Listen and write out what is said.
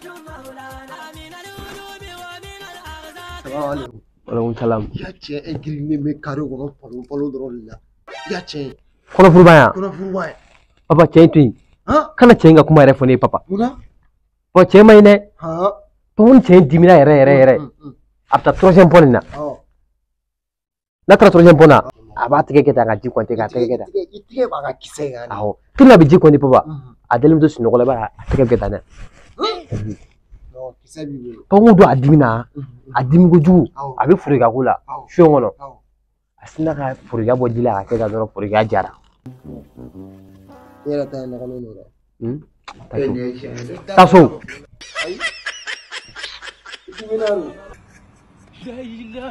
Ya cɛ e girinen bɛ kari kɔnɔ balo balo dɔrɔn de la. Ya cɛ. Kɔnɔfuruba yan. Kɔnɔfuruba yan. Papa cɛ in to yen. Kana cɛ in ka kuma yɛrɛ fɔ ne papa. Munna? cɛ ma ɲi dɛ. Papa ni cɛ in dimina yɛrɛ yɛrɛ yɛrɛ. A bɛ taa troisième point na. N'a taara troisième point na a b'a tɛgɛ kɛ tan ka ji kɔnte k'a tɛgɛ kɛ tan. I tɛgɛ b'a ka kisɛ in kan. Awɔ. Kini a bɛ ji kɔnte papa. A dalen bɛ sunɔgɔ la i b'a ye a tɛgɛ bɛ kɛ tan dɛ tɔnkun don a dimi na a dimi kojugu a bɛ forika ko la su kɔnɔ a sina ka forika bɔ ji la ka kɛ ka dɔrɔn forika jara. i yɛrɛ ta